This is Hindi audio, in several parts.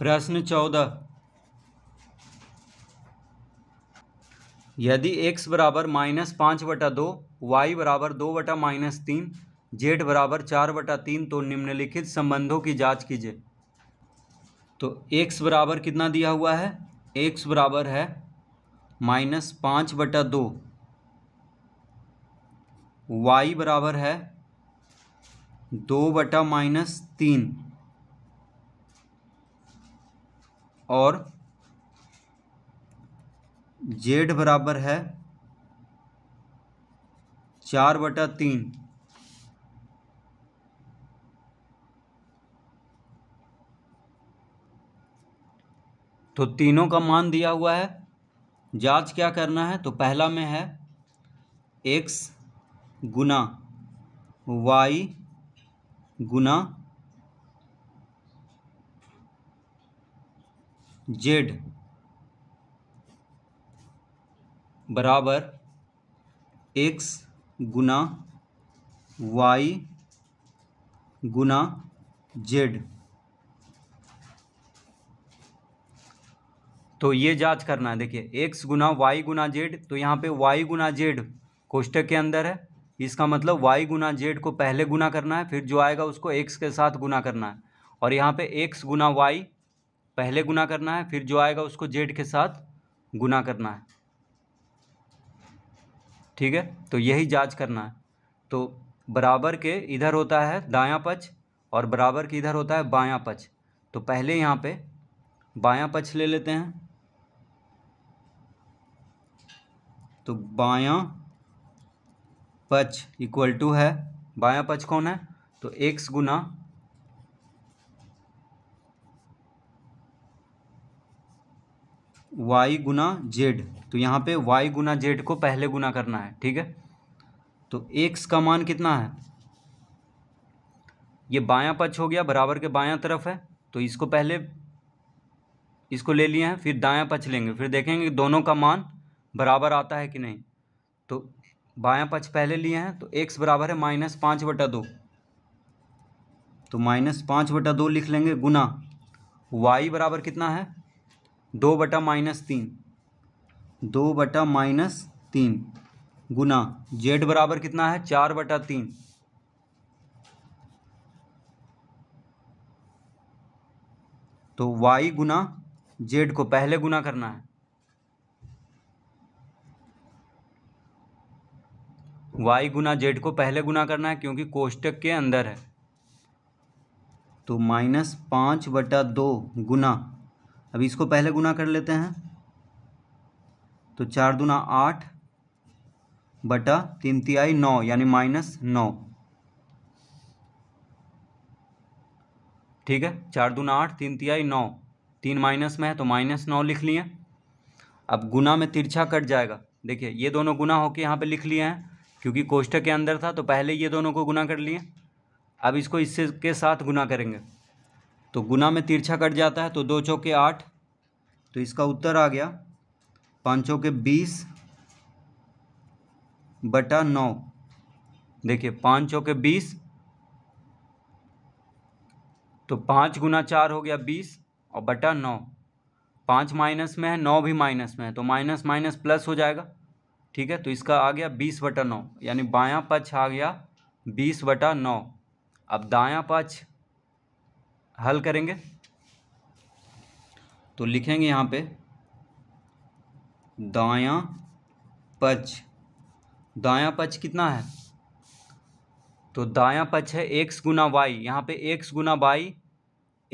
प्रश्न चौदह यदि x बराबर माइनस पाँच बटा दो वाई बराबर दो बटा माइनस तीन जेड बराबर चार बटा तीन तो निम्नलिखित संबंधों की जांच कीजिए तो x बराबर कितना दिया हुआ है x बराबर है माइनस पाँच बटा दो वाई बराबर है दो बटा माइनस तीन और जेड बराबर है चार बटा तीन तो तीनों का मान दिया हुआ है जांच क्या करना है तो पहला में है एक्स गुना वाई गुना जेड बराबर एक्स गुना वाई गुना जेड तो ये जांच करना है देखिए एक्स गुना वाई गुना जेड तो यहाँ पे वाई गुना जेड कोष्टक के अंदर है इसका मतलब वाई गुना जेड को पहले गुना करना है फिर जो आएगा उसको एक्स के साथ गुना करना है और यहाँ पे एक्स गुना वाई पहले गुना करना है फिर जो आएगा उसको जेड के साथ गुना करना है ठीक है तो यही जांच करना है तो बराबर के इधर होता है दायां पक्ष और बराबर के इधर होता है बायां पक्ष तो पहले यहाँ पे बायां पक्ष ले लेते हैं तो बायां पक्ष इक्वल टू है बायां पक्ष कौन है तो एक्स गुना वाई गुना जेड तो यहाँ पे वाई गुना जेड को पहले गुना करना है ठीक है तो एक्स का मान कितना है ये बायां पक्ष हो गया बराबर के बायां तरफ है तो इसको पहले इसको ले लिए हैं फिर दायां पक्ष लेंगे फिर देखेंगे दोनों का मान बराबर आता है कि नहीं तो बायां पक्ष पहले लिए हैं तो एक्स बराबर है माइनस पाँच बटा दो तो माइनस पाँच बटा दो लिख लेंगे गुना वाई बराबर कितना है दो बटा माइनस तीन दो बटा माइनस तीन गुना जेड बराबर कितना है चार बटा तीन तो वाई गुना जेड को पहले गुना करना है वाई गुना जेड को पहले गुना करना है क्योंकि कोष्टक के अंदर है तो माइनस पाँच बटा दो गुना अब इसको पहले गुना कर लेते हैं तो चार दुना आठ बटा तीन तिहाई नौ यानी माइनस नौ ठीक है चार दुना आठ तीन तिहाई नौ तीन माइनस में है तो माइनस नौ लिख लिए अब गुना में तिरछा कट जाएगा देखिए ये दोनों गुना होके यहाँ पे लिख लिए हैं क्योंकि कोष्ठक के अंदर था तो पहले ये दोनों को गुना कर लिए अब इसको इससे के साथ गुना करेंगे तो गुना में तिरछा कट जाता है तो दो चौके आठ तो इसका उत्तर आ गया पाँच चौके बीस बटा नौ देखिए पाँच चौके बीस तो पाँच गुना चार हो गया बीस और बटा नौ पाँच माइनस में है नौ भी माइनस में है तो माइनस माइनस प्लस हो जाएगा ठीक है तो इसका आ गया बीस बटा नौ यानी बायां पक्ष आ गया बीस बटा नौ अब दायां पक्ष हल करेंगे तो लिखेंगे यहाँ पे दायां पक्ष दायां पक्ष कितना है तो दायां पक्ष है एक्स गुना वाई यहाँ पे एक्स गुना वाई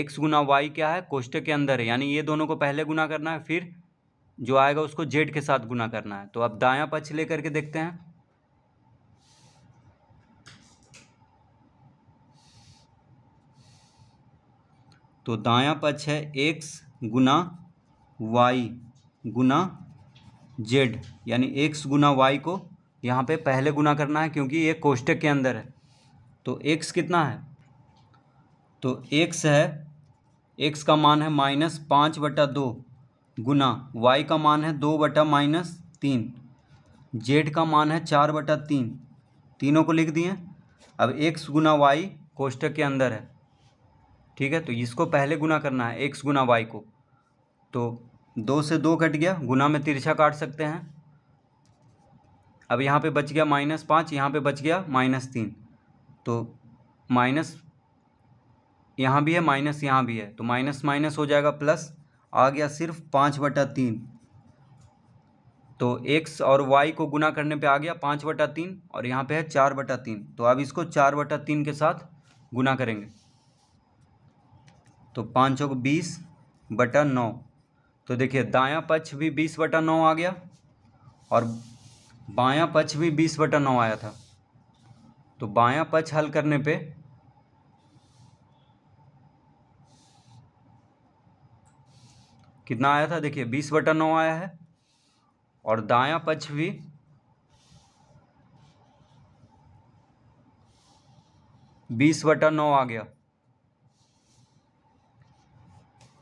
एक्स गुना वाई क्या है कोष्टक के अंदर है यानी ये दोनों को पहले गुना करना है फिर जो आएगा उसको जेड के साथ गुना करना है तो अब दायां पक्ष लेकर के देखते हैं तो दाया पक्ष है x गुना वाई गुना जेड यानी एक्स गुना वाई को यहाँ पे पहले गुना करना है क्योंकि ये कोष्टक के अंदर है तो एक्स कितना है तो एक्स है एक्स का मान है माइनस पाँच बटा दो गुना वाई का मान है दो बटा माइनस तीन जेड का मान है चार बटा तीन तीनों को लिख दिए अब एक्स गुना वाई कोष्टक के अंदर है ठीक है तो इसको पहले गुना करना है एक्स गुना वाई को तो दो से दो कट गया गुना में तिरछा काट सकते हैं अब यहाँ पे बच गया माइनस पाँच यहाँ पे बच गया माइनस तीन तो माइनस यहाँ भी है माइनस यहाँ भी है तो माइनस माइनस हो जाएगा प्लस आ गया सिर्फ पाँच बटा तीन तो एक्स और वाई को गुना करने पे आ गया पाँच बटा तीन और यहाँ पे है चार बटा तीन तो अब इसको चार बटा तीन के साथ गुना करेंगे तो पाँच सौ बीस बटा नौ तो देखिए दायां पक्ष भी बीस बटा नौ आ गया और बायां पक्ष भी बीस बटा नौ आया था तो बायां पक्ष हल करने पे कितना आया था देखिए बीस बटा नौ आया है और दायां पक्ष भी बीस बटा नौ आ गया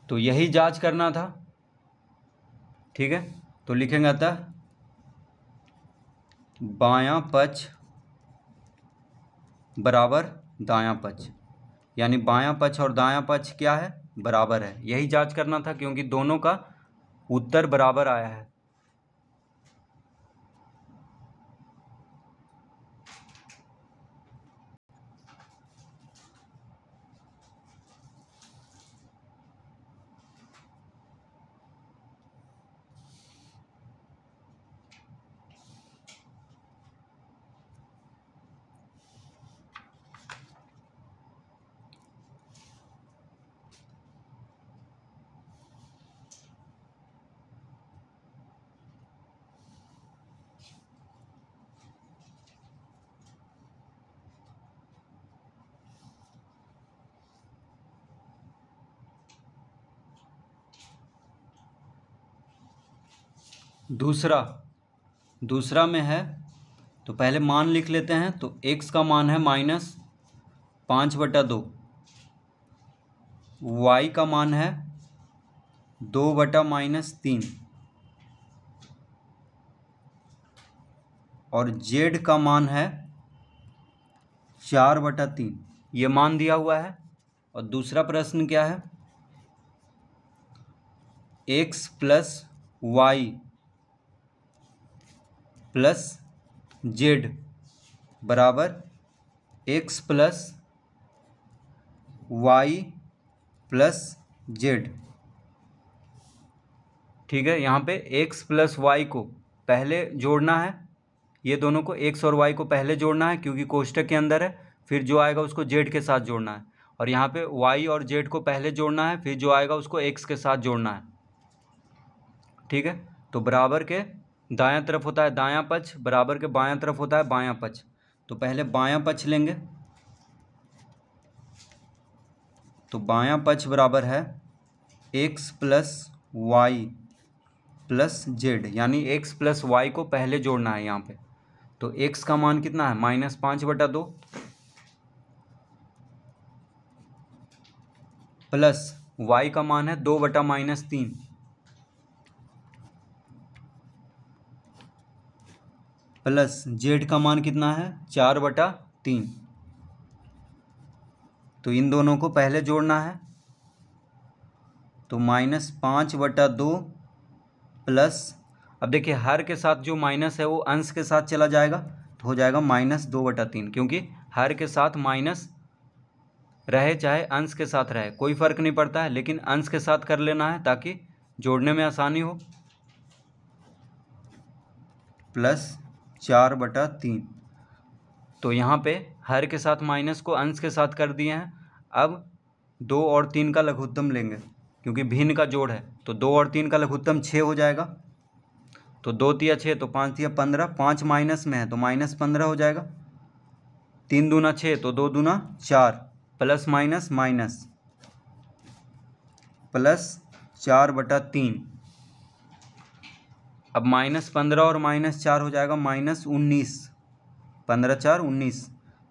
तो यही जांच करना था ठीक है तो लिखेंगे अतः बायां पक्ष बराबर दायां पक्ष यानी बायां पक्ष और दायां पक्ष क्या है बराबर है यही जांच करना था क्योंकि दोनों का उत्तर बराबर आया है दूसरा दूसरा में है तो पहले मान लिख लेते हैं तो एक्स का मान है माइनस पाँच बटा दो वाई का मान है दो बटा माइनस तीन और जेड का मान है चार बटा तीन ये मान दिया हुआ है और दूसरा प्रश्न क्या है X plus Y plus Z बराबर X plus Y plus Z ठीक है यहाँ पे एक्स प्लस वाई को पहले जोड़ना है ये दोनों को एक्स और वाई को पहले जोड़ना है क्योंकि कोष्टक के अंदर है फिर जो आएगा उसको जेड के साथ जोड़ना है और यहाँ पे वाई और जेड को पहले जोड़ना है फिर जो आएगा उसको एक्स के साथ जोड़ना है ठीक है तो बराबर के दायां तरफ होता है दायां पक्ष बराबर के बायां तरफ होता है बायां पक्ष तो पहले बायां पक्ष लेंगे तो बायां पक्ष बराबर है X plus Y plus Z यानी एक्स प्लस वाई को पहले जोड़ना है यहाँ पे तो एक्स का मान कितना है माइनस पाँच बटा दो प्लस वाई का मान है दो बटा माइनस तीन प्लस जेड का मान कितना है चार बटा तीन तो इन दोनों को पहले जोड़ना है तो माइनस पाँच बटा दो प्लस अब देखिए हर के साथ जो माइनस है वो अंश के साथ चला जाएगा तो हो जाएगा माइनस दो बटा तीन क्योंकि हर के साथ माइनस रहे चाहे अंश के साथ रहे कोई फ़र्क नहीं पड़ता है लेकिन अंश के साथ कर लेना है ताकि जोड़ने में आसानी हो प्लस चार बटा तीन तो यहाँ पे हर के साथ माइनस को अंश के साथ कर दिए हैं अब दो और तीन का लघुत्तम लेंगे क्योंकि भिन्न का जोड़ है तो दो और तीन का लघुत्तम छः हो जाएगा तो दो तिया छः तो पाँच तिया पंद्रह पाँच माइनस में है तो माइनस पंद्रह हो जाएगा तीन दूना छः तो दो दूना चार प्लस माइनस माइनस प्लस चार बटा तीन अब माइनस पंद्रह और माइनस चार हो जाएगा माइनस उन्नीस पंद्रह चार उन्नीस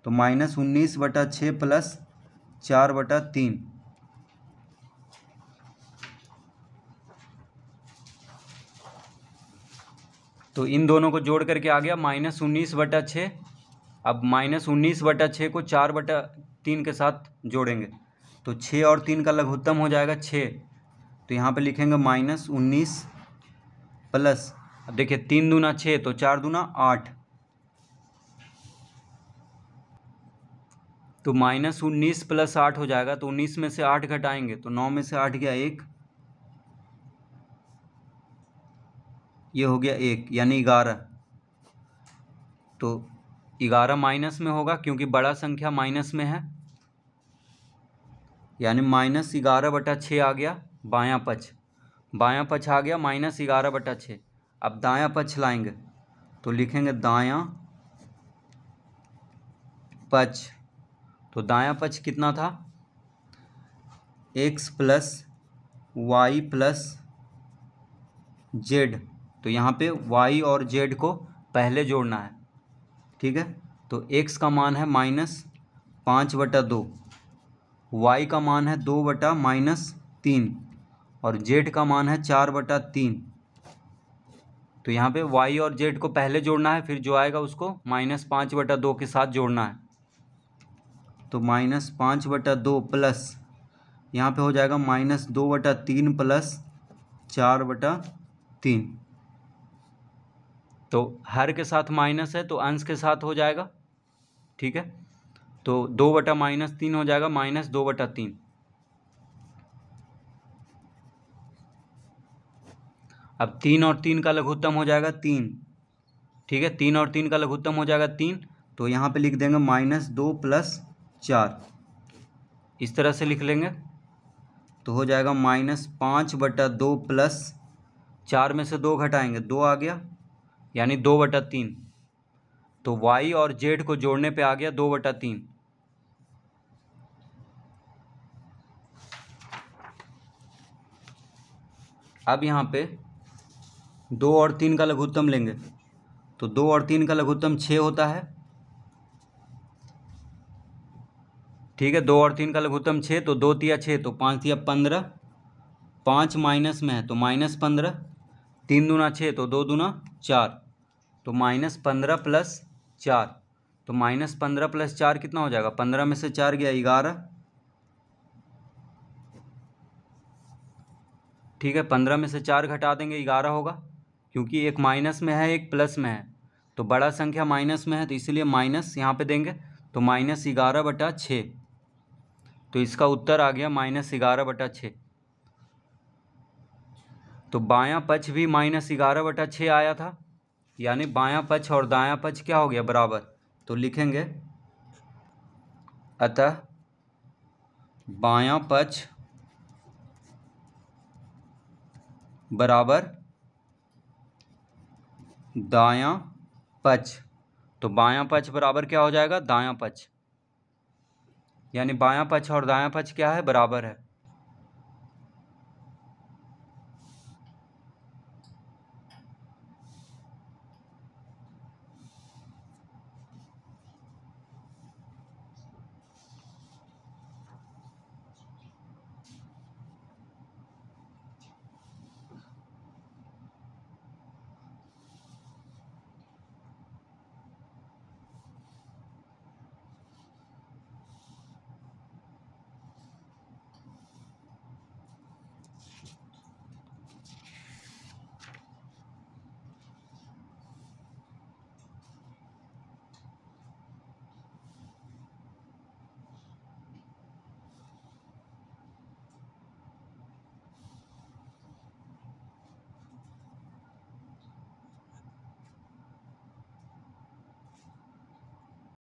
तो माइनस उन्नीस बटा छः प्लस चार बटा तीन तो इन दोनों को जोड़ करके आ गया माइनस उन्नीस बटा छः अब माइनस उन्नीस बटा छः को चार बटा तीन के साथ जोड़ेंगे तो छः और तीन का लघुत्तम हो जाएगा छः तो यहाँ पे लिखेंगे माइनस उन्नीस प्लस अब देखिए तीन दूना छः तो चार दूना आठ तो माइनस उन्नीस प्लस आठ हो जाएगा तो उन्नीस में से आठ घटाएंगे तो नौ में से आठ गया एक ये हो गया एक यानी ग्यारह तो ग्यारह माइनस में होगा क्योंकि बड़ा संख्या माइनस में है यानी माइनस ग्यारह बटा छः आ गया बायां पक्ष बायां पक्ष आ गया माइनस ग्यारह बटा छः अब दायां पक्ष लाएंगे तो लिखेंगे दायां पक्ष तो दायां पक्ष कितना था x plus Y plus z तो यहाँ पे वाई और जेड को पहले जोड़ना है ठीक है तो एक्स का मान है माइनस पाँच बटा दो वाई का मान है दो बटा माइनस तीन और जेड का मान है चार बटा तीन तो यहाँ पे वाई और जेड को पहले जोड़ना है फिर जो आएगा उसको माइनस पाँच बटा दो के साथ जोड़ना है तो माइनस पाँच बटा दो प्लस यहाँ पे हो जाएगा माइनस दो बटा तीन प्लस चार बटा तीन तो हर के साथ माइनस है तो अंश के साथ हो जाएगा ठीक है तो दो बटा माइनस तीन हो जाएगा माइनस दो बटा तीन अब तीन और तीन का लघुत्तम हो जाएगा तीन ठीक है तीन और तीन का लघुत्तम हो जाएगा तीन तो यहाँ पे लिख देंगे माइनस दो प्लस चार इस तरह से लिख लेंगे तो हो जाएगा माइनस पाँच बटा दो प्लस चार में से दो घटाएंगे दो आ गया यानी दो बटा तीन तो वाई और जेड को जोड़ने पे आ गया दो बटा तीन अब यहाँ पे दो और तीन का लघुत्तम लेंगे तो दो और तीन का लघुत्तम छः होता है ठीक है दो और तीन का लघुत्तम छः तो दो तिया छः तो पाँच तिया पंद्रह पाँच माइनस में है तो माइनस पंद्रह तीन दूना छः तो दो दूना चार तो माइनस पंद्रह प्लस चार तो माइनस पंद्रह प्लस चार कितना हो जाएगा पंद्रह में से चार गया ग्यारह ठीक है पंद्रह में से चार घटा देंगे ग्यारह होगा क्योंकि एक माइनस में है एक प्लस में है तो बड़ा संख्या माइनस में है तो इसलिए माइनस यहाँ पे देंगे तो माइनस ग्यारह बटा छः तो इसका उत्तर आ गया माइनस ग्यारह बटा छः तो बायां पक्ष भी माइनस ग्यारह बटा छः आया था यानी बायां पक्ष और दायां पक्ष क्या हो गया बराबर तो लिखेंगे अतः बायां पक्ष बराबर दाया पक्ष तो बायां पक्ष बराबर क्या हो जाएगा दायां पक्ष यानी बायां पक्ष और दायां पक्ष क्या है बराबर है